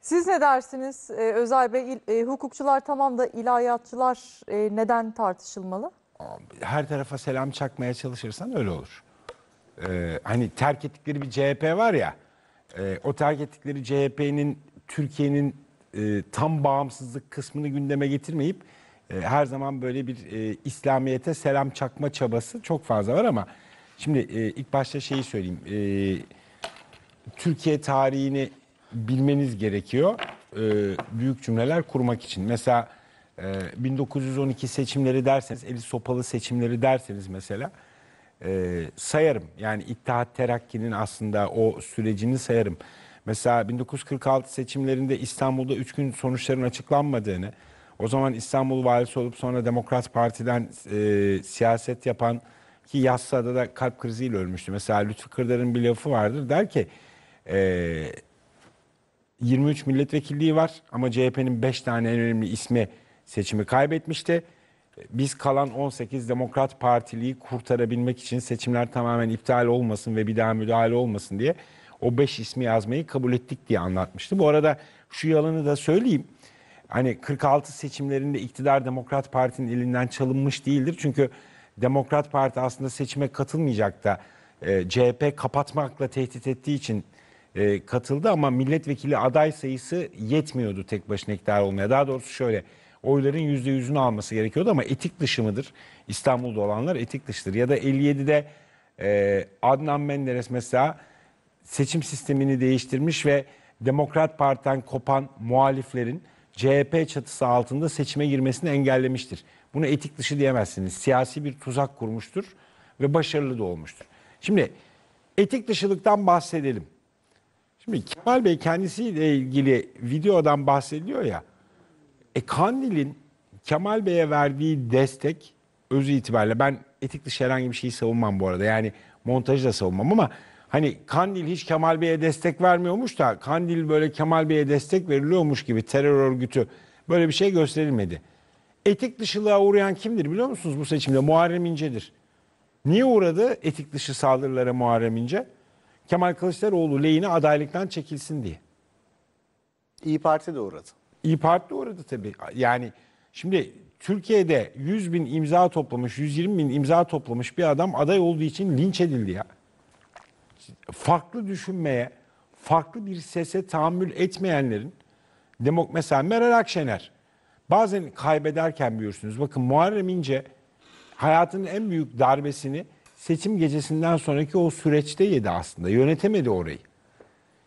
Siz ne dersiniz ee, Özay Bey? İl- e, hukukçular tamam da ilahiyatçılar e, neden tartışılmalı? her tarafa selam çakmaya çalışırsan öyle olur. Ee, hani terk ettikleri bir CHP var ya, e, o terk ettikleri CHP'nin Türkiye'nin e, tam bağımsızlık kısmını gündeme getirmeyip e, her zaman böyle bir e, İslamiyet'e selam çakma çabası çok fazla var ama şimdi e, ilk başta şeyi söyleyeyim. E, Türkiye tarihini bilmeniz gerekiyor e, büyük cümleler kurmak için. Mesela 1912 e, seçimleri derseniz, eli sopalı seçimleri derseniz mesela e, sayarım. Yani İttihat Terakki'nin aslında o sürecini sayarım. Mesela 1946 seçimlerinde İstanbul'da 3 gün sonuçların açıklanmadığını, o zaman İstanbul valisi olup sonra Demokrat Parti'den e, siyaset yapan ki Yassıada da kalp kriziyle ölmüştü. Mesela Lütfü Kırdar'ın bir lafı vardır. Der ki 23 milletvekilliği var ama CHP'nin 5 tane en önemli ismi seçimi kaybetmişti. Biz kalan 18 Demokrat Partiliyi kurtarabilmek için seçimler tamamen iptal olmasın ve bir daha müdahale olmasın diye o 5 ismi yazmayı kabul ettik diye anlatmıştı. Bu arada şu yalanı da söyleyeyim. Hani 46 seçimlerinde iktidar Demokrat Parti'nin elinden çalınmış değildir. Çünkü Demokrat Parti aslında seçime katılmayacak da e, CHP kapatmakla tehdit ettiği için e, katıldı ama milletvekili aday sayısı yetmiyordu tek başına iktidar olmaya. Daha doğrusu şöyle oyların %100'ünü alması gerekiyordu ama etik dışı mıdır? İstanbul'da olanlar etik dışıdır. Ya da 57'de e, Adnan Menderes mesela seçim sistemini değiştirmiş ve Demokrat Parti'den kopan muhaliflerin CHP çatısı altında seçime girmesini engellemiştir. Bunu etik dışı diyemezsiniz. Siyasi bir tuzak kurmuştur ve başarılı da olmuştur. Şimdi etik dışılıktan bahsedelim. Şimdi Kemal Bey kendisiyle ilgili videodan bahsediyor ya. E Kandil'in Kemal Bey'e verdiği destek özü itibariyle ben etik dışı herhangi bir şeyi savunmam bu arada. Yani montajı da savunmam ama hani Kandil hiç Kemal Bey'e destek vermiyormuş da Kandil böyle Kemal Bey'e destek veriliyormuş gibi terör örgütü böyle bir şey gösterilmedi. Etik dışılığa uğrayan kimdir biliyor musunuz bu seçimde? Muharrem İnce'dir. Niye uğradı etik dışı saldırılara Muharrem İnce? Kemal Kılıçdaroğlu lehine adaylıktan çekilsin diye. İyi Parti de uğradı. İyi Parti de uğradı tabii. Yani şimdi Türkiye'de 100 bin imza toplamış, 120 bin imza toplamış bir adam aday olduğu için linç edildi ya. Farklı düşünmeye, farklı bir sese tahammül etmeyenlerin demok mesela Meral Akşener bazen kaybederken biliyorsunuz. Bakın Muharrem İnce hayatının en büyük darbesini seçim gecesinden sonraki o süreçte yedi aslında. Yönetemedi orayı.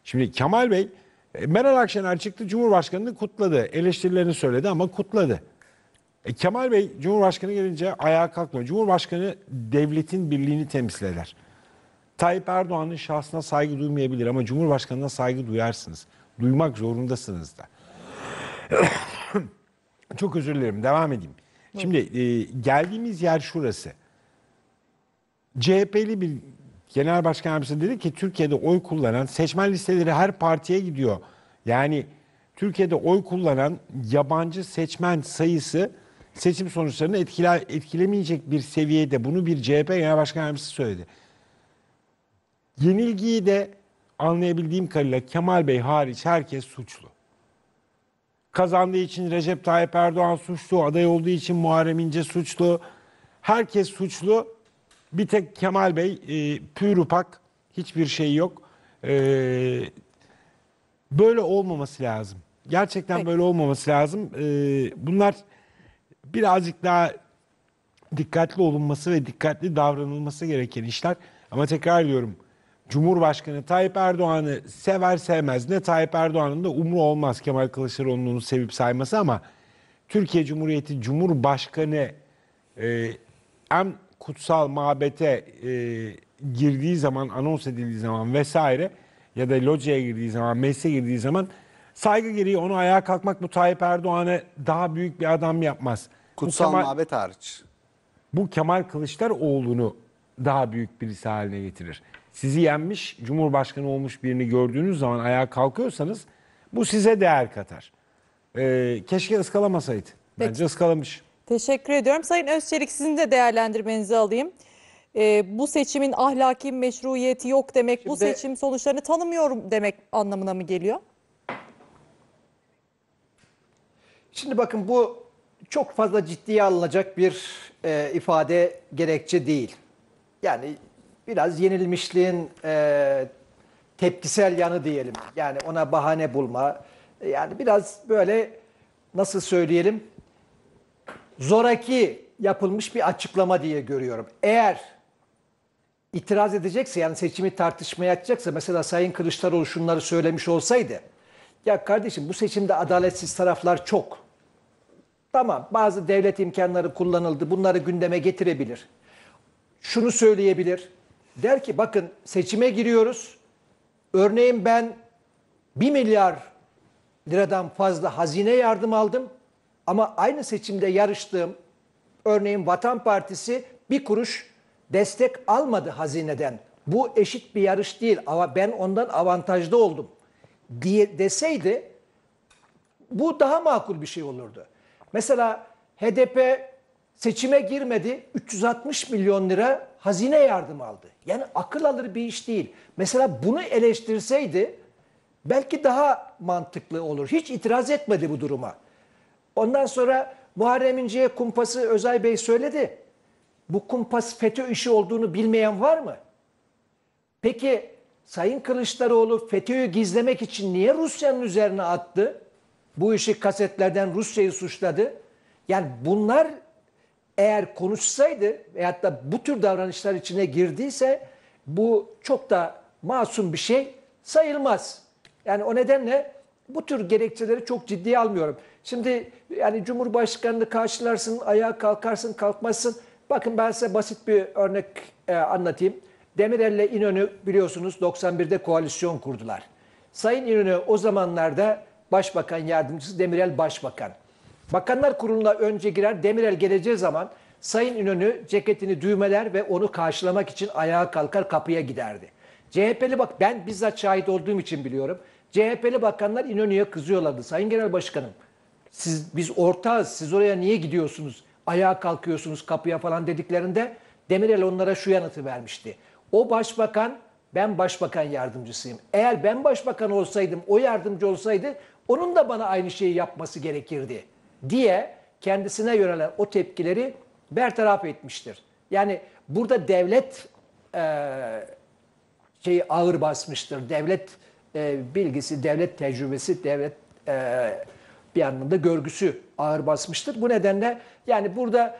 Şimdi Kemal Bey e, Meral Akşener çıktı Cumhurbaşkanı'nı kutladı. Eleştirilerini söyledi ama kutladı. E, Kemal Bey Cumhurbaşkanı gelince ayağa kalkmıyor. Cumhurbaşkanı devletin birliğini temsil eder. Tayyip Erdoğan'ın şahsına saygı duymayabilir ama Cumhurbaşkanı'na saygı duyarsınız. Duymak zorundasınız da. Çok özür dilerim devam edeyim. Şimdi e, geldiğimiz yer şurası. CHP'li bir genel başkan yardımcısı dedi ki Türkiye'de oy kullanan seçmen listeleri her partiye gidiyor. Yani Türkiye'de oy kullanan yabancı seçmen sayısı seçim sonuçlarını etkile, etkilemeyecek bir seviyede bunu bir CHP Genel Başkan Yardımcısı söyledi. Yenilgiyi de anlayabildiğim kadarıyla Kemal Bey hariç herkes suçlu. Kazandığı için Recep Tayyip Erdoğan suçlu, aday olduğu için Muharrem İnce suçlu. Herkes suçlu bir tek Kemal Bey e, pür hiçbir şey yok. E, böyle olmaması lazım. Gerçekten Peki. böyle olmaması lazım. E, bunlar birazcık daha dikkatli olunması ve dikkatli davranılması gereken işler. Ama tekrar diyorum Cumhurbaşkanı Tayyip Erdoğan'ı sever sevmez ne Tayyip Erdoğan'ın da umru olmaz Kemal Kılıçdaroğlu'nun sevip sayması ama Türkiye Cumhuriyeti Cumhurbaşkanı e, kutsal mabete e, girdiği zaman, anons edildiği zaman vesaire ya da locaya girdiği zaman, meclise girdiği zaman saygı gereği onu ayağa kalkmak bu Tayyip Erdoğan'ı daha büyük bir adam yapmaz. Kutsal bu Kemal, mabet hariç. Bu Kemal Kılıçdaroğlu'nu daha büyük birisi haline getirir. Sizi yenmiş, Cumhurbaşkanı olmuş birini gördüğünüz zaman ayağa kalkıyorsanız bu size değer katar. Ee, keşke ıskalamasaydı. Peki. Bence ıskalamış. Teşekkür ediyorum. Sayın Özçelik sizin de değerlendirmenizi alayım. Ee, bu seçimin ahlaki meşruiyeti yok demek, Şimdi, bu seçim sonuçlarını tanımıyorum demek anlamına mı geliyor? Şimdi bakın bu çok fazla ciddiye alınacak bir e, ifade gerekçe değil. Yani biraz yenilmişliğin e, tepkisel yanı diyelim. Yani ona bahane bulma. Yani biraz böyle nasıl söyleyelim zoraki yapılmış bir açıklama diye görüyorum. Eğer itiraz edecekse yani seçimi tartışmaya açacaksa mesela Sayın Kılıçdaroğlu şunları söylemiş olsaydı ya kardeşim bu seçimde adaletsiz taraflar çok. Tamam bazı devlet imkanları kullanıldı bunları gündeme getirebilir. Şunu söyleyebilir. Der ki bakın seçime giriyoruz. Örneğin ben 1 milyar liradan fazla hazine yardım aldım. Ama aynı seçimde yarıştığım örneğin Vatan Partisi bir kuruş destek almadı hazineden. Bu eşit bir yarış değil ama ben ondan avantajlı oldum diye deseydi bu daha makul bir şey olurdu. Mesela HDP seçime girmedi 360 milyon lira hazine yardım aldı. Yani akıl alır bir iş değil. Mesela bunu eleştirseydi belki daha mantıklı olur. Hiç itiraz etmedi bu duruma. Ondan sonra Muharrem İnce'ye kumpası Özay Bey söyledi. Bu kumpas FETÖ işi olduğunu bilmeyen var mı? Peki Sayın Kılıçdaroğlu FETÖ'yü gizlemek için niye Rusya'nın üzerine attı? Bu işi kasetlerden Rusya'yı suçladı. Yani bunlar eğer konuşsaydı veyahut da bu tür davranışlar içine girdiyse bu çok da masum bir şey sayılmaz. Yani o nedenle bu tür gerekçeleri çok ciddiye almıyorum. Şimdi yani Cumhurbaşkanını karşılarsın, ayağa kalkarsın, kalkmazsın. Bakın ben size basit bir örnek e, anlatayım. ile İnönü biliyorsunuz 91'de koalisyon kurdular. Sayın İnönü o zamanlarda başbakan yardımcısı, Demirel başbakan. Bakanlar kuruluna önce girer, Demirel geleceği zaman Sayın İnönü ceketini düğmeler ve onu karşılamak için ayağa kalkar kapıya giderdi. CHP'li bak ben bizzat şahit olduğum için biliyorum. CHP'li bakanlar İnönü'ye kızıyorlardı. Sayın Genel Başkanım siz, biz ortağız, siz oraya niye gidiyorsunuz? Ayağa kalkıyorsunuz kapıya falan dediklerinde Demirel onlara şu yanıtı vermişti. O başbakan, ben başbakan yardımcısıyım. Eğer ben başbakan olsaydım, o yardımcı olsaydı onun da bana aynı şeyi yapması gerekirdi diye kendisine yönelen o tepkileri bertaraf etmiştir. Yani burada devlet e, şeyi ağır basmıştır. Devlet e, bilgisi, devlet tecrübesi, devlet e, bir anlamda görgüsü ağır basmıştır. Bu nedenle yani burada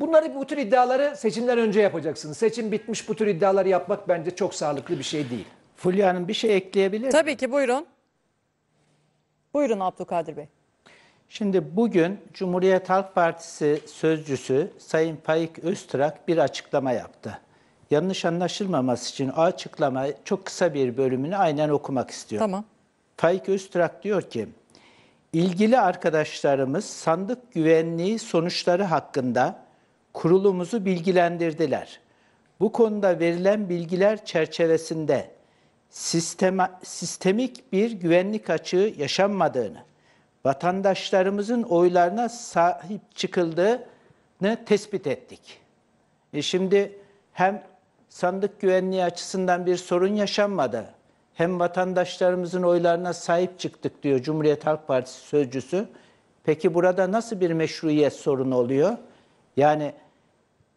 bunları bu tür iddiaları seçimden önce yapacaksınız. Seçim bitmiş bu tür iddiaları yapmak bence çok sağlıklı bir şey değil. Fulyanın bir şey ekleyebilir mi? Tabii ki buyurun. Buyurun Abdülkadir Bey. Şimdi bugün Cumhuriyet Halk Partisi sözcüsü Sayın Faik Öztürk bir açıklama yaptı. Yanlış anlaşılmaması için o açıklama çok kısa bir bölümünü aynen okumak istiyorum. Tamam. Faik Öztürk diyor ki, İlgili arkadaşlarımız sandık güvenliği sonuçları hakkında kurulumuzu bilgilendirdiler. Bu konuda verilen bilgiler çerçevesinde sistema, sistemik bir güvenlik açığı yaşanmadığını, vatandaşlarımızın oylarına sahip çıkıldığını tespit ettik. E şimdi hem sandık güvenliği açısından bir sorun yaşanmadı hem vatandaşlarımızın oylarına sahip çıktık diyor Cumhuriyet Halk Partisi sözcüsü. Peki burada nasıl bir meşruiyet sorunu oluyor? Yani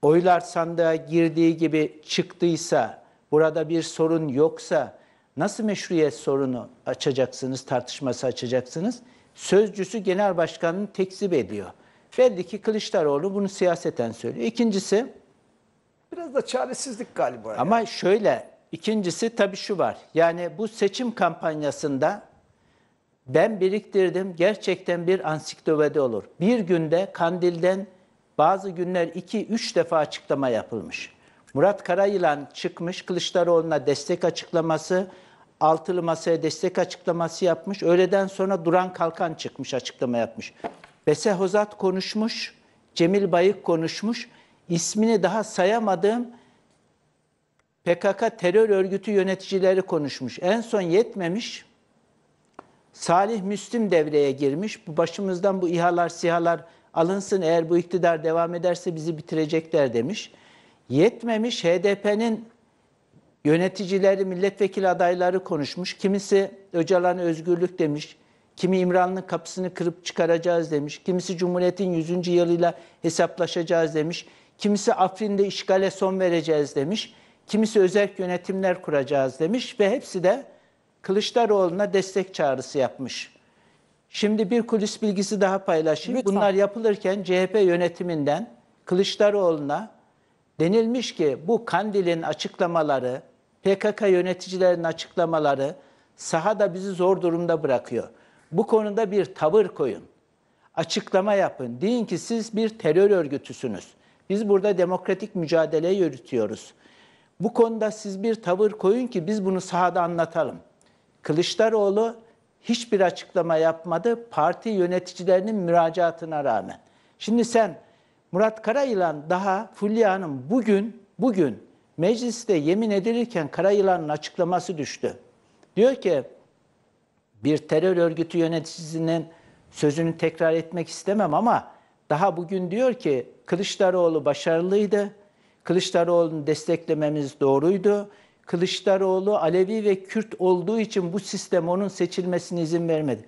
oylar sandığa girdiği gibi çıktıysa, burada bir sorun yoksa nasıl meşruiyet sorunu açacaksınız, tartışması açacaksınız? Sözcüsü genel başkanını tekzip ediyor. Belli ki Kılıçdaroğlu bunu siyaseten söylüyor. İkincisi... Biraz da çaresizlik galiba. Ama yani. şöyle, İkincisi tabii şu var. Yani bu seçim kampanyasında ben biriktirdim gerçekten bir ansiklopedi olur. Bir günde Kandil'den bazı günler 2-3 defa açıklama yapılmış. Murat Karayılan çıkmış Kılıçdaroğlu'na destek açıklaması, altılı masaya destek açıklaması yapmış. Öğleden sonra Duran Kalkan çıkmış açıklama yapmış. Bese Hozat konuşmuş, Cemil Bayık konuşmuş. İsmini daha sayamadığım PKK terör örgütü yöneticileri konuşmuş. En son yetmemiş. Salih Müslim devreye girmiş. Başımızdan bu İHA'lar, SİHA'lar alınsın eğer bu iktidar devam ederse bizi bitirecekler demiş. Yetmemiş HDP'nin yöneticileri, milletvekili adayları konuşmuş. Kimisi Öcalan'a özgürlük demiş. Kimi İmran'ın kapısını kırıp çıkaracağız demiş. Kimisi Cumhuriyet'in 100. yılıyla hesaplaşacağız demiş. Kimisi Afrin'de işgale son vereceğiz demiş. Kimisi özel yönetimler kuracağız demiş ve hepsi de Kılıçdaroğlu'na destek çağrısı yapmış. Şimdi bir kulis bilgisi daha paylaşayım. Lütfen. Bunlar yapılırken CHP yönetiminden Kılıçdaroğlu'na denilmiş ki bu Kandil'in açıklamaları, PKK yöneticilerinin açıklamaları sahada bizi zor durumda bırakıyor. Bu konuda bir tavır koyun. Açıklama yapın. Deyin ki siz bir terör örgütüsünüz. Biz burada demokratik mücadele yürütüyoruz. Bu konuda siz bir tavır koyun ki biz bunu sahada anlatalım. Kılıçdaroğlu hiçbir açıklama yapmadı parti yöneticilerinin müracaatına rağmen. Şimdi sen Murat Karayılan daha Fulya Hanım bugün bugün mecliste yemin edilirken Karayılan'ın açıklaması düştü. Diyor ki bir terör örgütü yöneticisinin sözünü tekrar etmek istemem ama daha bugün diyor ki Kılıçdaroğlu başarılıydı. Kılıçdaroğlu'nu desteklememiz doğruydu. Kılıçdaroğlu Alevi ve Kürt olduğu için bu sistem onun seçilmesine izin vermedi.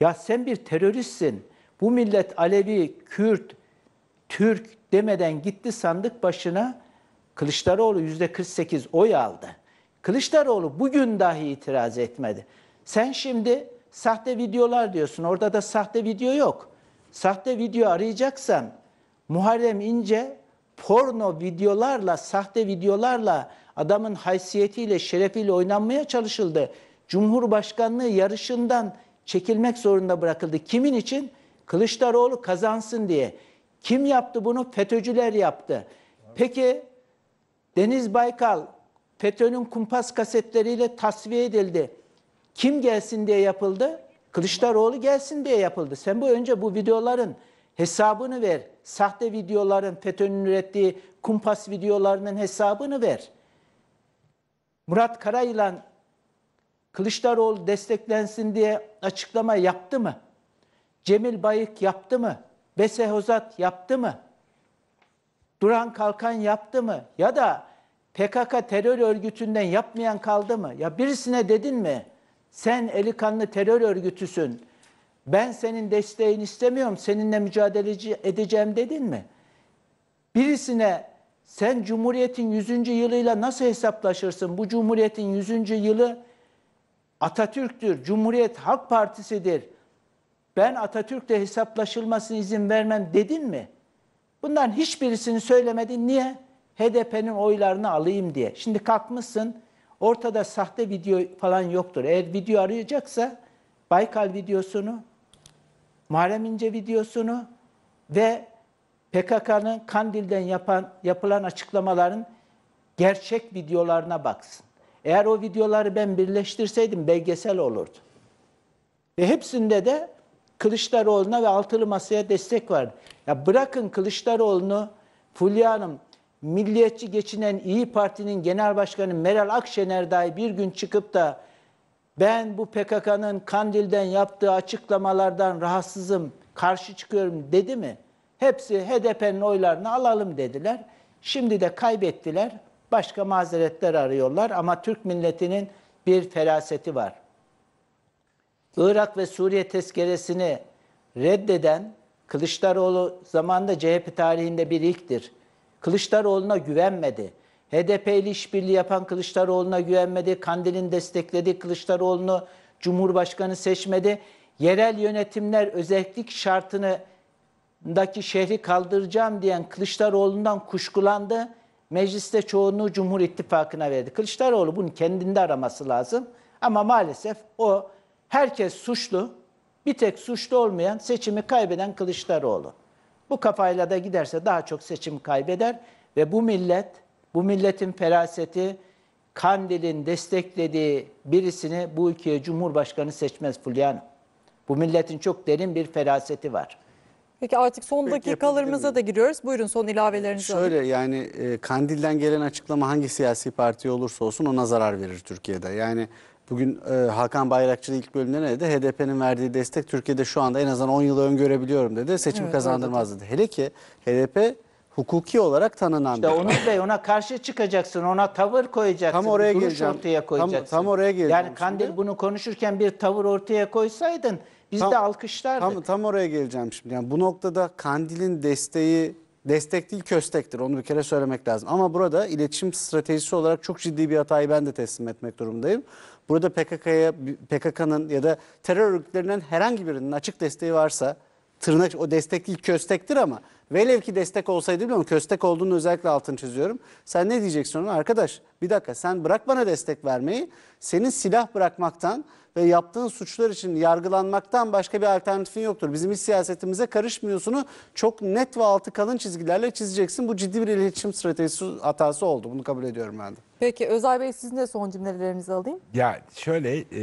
Ya sen bir teröristsin. Bu millet Alevi, Kürt, Türk demeden gitti sandık başına. Kılıçdaroğlu yüzde 48 oy aldı. Kılıçdaroğlu bugün dahi itiraz etmedi. Sen şimdi sahte videolar diyorsun. Orada da sahte video yok. Sahte video arayacaksan Muharrem İnce porno videolarla, sahte videolarla adamın haysiyetiyle, şerefiyle oynanmaya çalışıldı. Cumhurbaşkanlığı yarışından çekilmek zorunda bırakıldı. Kimin için? Kılıçdaroğlu kazansın diye. Kim yaptı bunu? FETÖ'cüler yaptı. Peki Deniz Baykal FETÖ'nün kumpas kasetleriyle tasfiye edildi. Kim gelsin diye yapıldı? Kılıçdaroğlu gelsin diye yapıldı. Sen bu önce bu videoların Hesabını ver. Sahte videoların, FETÖ'nün ürettiği kumpas videolarının hesabını ver. Murat Karayılan Kılıçdaroğlu desteklensin diye açıklama yaptı mı? Cemil Bayık yaptı mı? Bese Hozat yaptı mı? Duran Kalkan yaptı mı? Ya da PKK terör örgütünden yapmayan kaldı mı? Ya birisine dedin mi? Sen eli kanlı terör örgütüsün ben senin desteğini istemiyorum, seninle mücadele edeceğim dedin mi? Birisine sen Cumhuriyet'in 100. yılıyla nasıl hesaplaşırsın? Bu Cumhuriyet'in 100. yılı Atatürk'tür, Cumhuriyet Halk Partisi'dir. Ben Atatürk'le hesaplaşılmasına izin vermem dedin mi? Bunların hiçbirisini söylemedin. Niye? HDP'nin oylarını alayım diye. Şimdi kalkmışsın, ortada sahte video falan yoktur. Eğer video arayacaksa Baykal videosunu Muharrem İnce videosunu ve PKK'nın Kandil'den yapan, yapılan açıklamaların gerçek videolarına baksın. Eğer o videoları ben birleştirseydim belgesel olurdu. Ve hepsinde de Kılıçdaroğlu'na ve altılı masaya destek var. Ya bırakın Kılıçdaroğlu'nu Fulya Hanım milliyetçi geçinen İyi Parti'nin genel başkanı Meral Akşener dahi bir gün çıkıp da ben bu PKK'nın Kandil'den yaptığı açıklamalardan rahatsızım, karşı çıkıyorum dedi mi? Hepsi HDP'nin oylarını alalım dediler. Şimdi de kaybettiler. Başka mazeretler arıyorlar ama Türk milletinin bir feraseti var. Irak ve Suriye tezkeresini reddeden Kılıçdaroğlu zamanda CHP tarihinde bir ilktir. Kılıçdaroğlu'na güvenmedi. HDP ile işbirliği yapan Kılıçdaroğlu'na güvenmedi. Kandil'in desteklediği Kılıçdaroğlu'nu Cumhurbaşkanı seçmedi. Yerel yönetimler özellik şartını daki şehri kaldıracağım diyen Kılıçdaroğlu'ndan kuşkulandı. Mecliste çoğunluğu Cumhur İttifakı'na verdi. Kılıçdaroğlu bunu kendinde araması lazım. Ama maalesef o herkes suçlu. Bir tek suçlu olmayan seçimi kaybeden Kılıçdaroğlu. Bu kafayla da giderse daha çok seçim kaybeder ve bu millet bu milletin feraseti Kandil'in desteklediği birisini bu ülkeye Cumhurbaşkanı seçmez Fulya Bu milletin çok derin bir feraseti var. Peki artık son dakikalarımıza da giriyoruz. Buyurun son ilavelerinizi Şöyle alın. yani e, Kandil'den gelen açıklama hangi siyasi parti olursa olsun ona zarar verir Türkiye'de. Yani bugün e, Hakan Bayrakçı ilk bölümde ne dedi? HDP'nin verdiği destek Türkiye'de şu anda en azından 10 yılı öngörebiliyorum dedi. Seçimi evet, kazandırmaz dedi. Hele ki HDP hukuki olarak tanınan işte bir Onur Bey ona karşı çıkacaksın, ona tavır koyacaksın, tam oraya bir duruş geleceğim. ortaya koyacaksın. Tam, tam oraya geleceğim. Yani Kandil şimdi. bunu konuşurken bir tavır ortaya koysaydın biz tam, de alkışlardık. Tam, tam oraya geleceğim şimdi. Yani bu noktada Kandil'in desteği destek değil köstektir onu bir kere söylemek lazım. Ama burada iletişim stratejisi olarak çok ciddi bir hatayı ben de teslim etmek durumundayım. Burada PKK'ya PKK'nın ya da terör örgütlerinden herhangi birinin açık desteği varsa tırnak o destek değil köstektir ama Velev ki destek olsaydı biliyorum köstek olduğunu özellikle altını çiziyorum. Sen ne diyeceksin ona? Arkadaş bir dakika sen bırak bana destek vermeyi. Senin silah bırakmaktan ve yaptığın suçlar için yargılanmaktan başka bir alternatifin yoktur. Bizim iç siyasetimize karışmıyorsunu çok net ve altı kalın çizgilerle çizeceksin. Bu ciddi bir iletişim stratejisi hatası oldu. Bunu kabul ediyorum ben de. Peki Özay Bey sizin de son cümlelerinizi alayım. Ya şöyle e,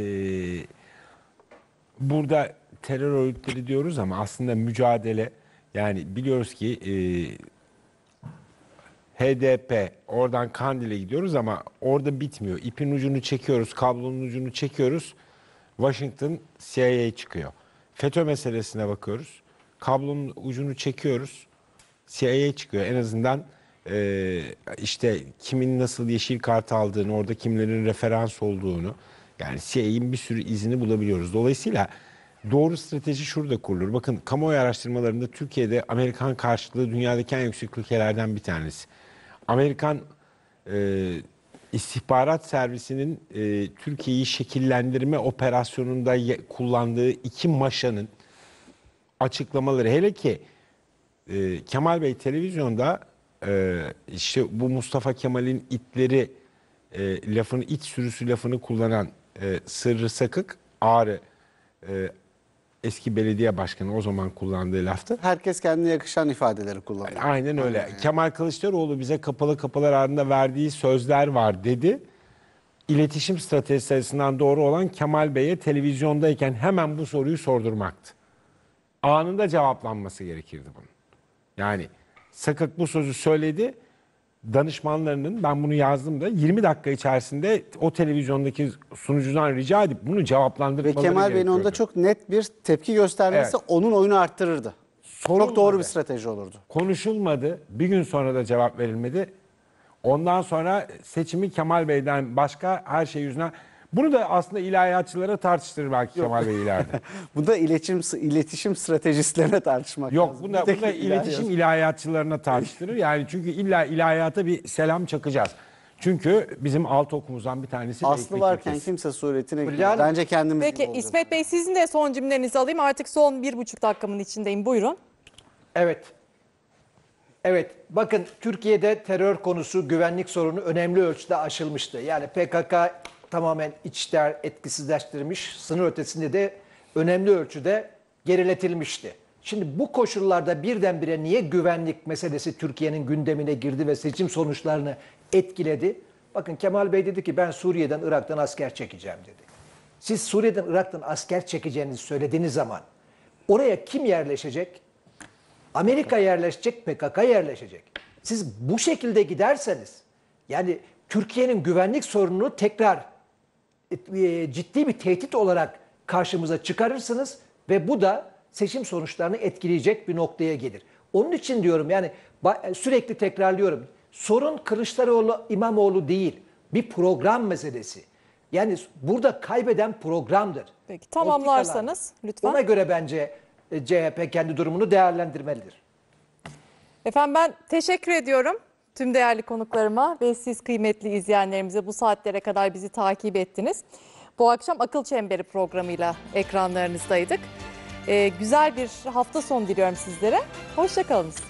burada terör örgütleri diyoruz ama aslında mücadele yani biliyoruz ki e, HDP oradan Kandil'e gidiyoruz ama orada bitmiyor. İpin ucunu çekiyoruz, kablonun ucunu çekiyoruz. Washington CIA çıkıyor. FETÖ meselesine bakıyoruz. Kablonun ucunu çekiyoruz. CIA çıkıyor. En azından e, işte kimin nasıl yeşil kart aldığını, orada kimlerin referans olduğunu yani CIA'in bir sürü izini bulabiliyoruz. Dolayısıyla doğru strateji şurada kurulur. Bakın kamuoyu araştırmalarında Türkiye'de Amerikan karşılığı dünyadaki en yüksek ülkelerden bir tanesi. Amerikan e, istihbarat servisinin e, Türkiye'yi şekillendirme operasyonunda ye, kullandığı iki maşanın açıklamaları hele ki e, Kemal Bey televizyonda e, işte bu Mustafa Kemal'in itleri e, lafını it sürüsü lafını kullanan e, Sırrı Sakık Ağrı e, eski belediye başkanı o zaman kullandığı laftı. Herkes kendine yakışan ifadeleri kullanıyor. Aynen öyle. Aynen. Kemal Kılıçdaroğlu bize kapalı kapılar ardında verdiği sözler var dedi. İletişim stratejisi açısından doğru olan Kemal Bey'e televizyondayken hemen bu soruyu sordurmaktı. Anında cevaplanması gerekirdi bunun. Yani Sakık bu sözü söyledi danışmanlarının ben bunu yazdım da 20 dakika içerisinde o televizyondaki sunucudan rica edip bunu cevaplandırmaları Ve Kemal Bey'in onda çok net bir tepki göstermesi Evet. onun oyunu arttırırdı. Sorulmadı. Çok doğru bir strateji olurdu. konuşulmadı. Bir gün sonra da cevap verilmedi. Ondan sonra seçimi Kemal Bey'den başka her şey yüzüne bunu da aslında ilahiyatçılara tartıştırır belki Kemal Bey ileride. bu da iletişim iletişim stratejistlerine tartışmak Yok, lazım. Yok bunda, bunda iletişim ilahiyatçılarına tartıştırır. Yani çünkü illa ilahiyata bir selam çakacağız. Çünkü bizim alt okumuzdan bir tanesi Aslı varken ötesi. kimse suretine gidiyor. Bence kendimiz Peki İsmet Bey sizin de son cümlenizi alayım. Artık son bir buçuk dakikamın içindeyim. Buyurun. Evet. Evet bakın Türkiye'de terör konusu güvenlik sorunu önemli ölçüde aşılmıştı. Yani PKK tamamen içler etkisizleştirmiş, sınır ötesinde de önemli ölçüde geriletilmişti. Şimdi bu koşullarda birdenbire niye güvenlik meselesi Türkiye'nin gündemine girdi ve seçim sonuçlarını etkiledi? Bakın Kemal Bey dedi ki ben Suriye'den, Irak'tan asker çekeceğim dedi. Siz Suriye'den, Irak'tan asker çekeceğinizi söylediğiniz zaman oraya kim yerleşecek? Amerika yerleşecek, PKK yerleşecek. Siz bu şekilde giderseniz yani Türkiye'nin güvenlik sorununu tekrar e, ciddi bir tehdit olarak karşımıza çıkarırsınız ve bu da seçim sonuçlarını etkileyecek bir noktaya gelir. Onun için diyorum yani e, sürekli tekrarlıyorum. Sorun Kılıçdaroğlu İmamoğlu değil. Bir program meselesi. Yani burada kaybeden programdır. Peki tamamlarsanız lütfen. Ona göre bence e, CHP kendi durumunu değerlendirmelidir. Efendim ben teşekkür ediyorum. Tüm değerli konuklarıma ve siz kıymetli izleyenlerimize bu saatlere kadar bizi takip ettiniz. Bu akşam Akıl Çemberi programıyla ekranlarınızdaydık. Ee, güzel bir hafta sonu diliyorum sizlere. Hoşçakalınız.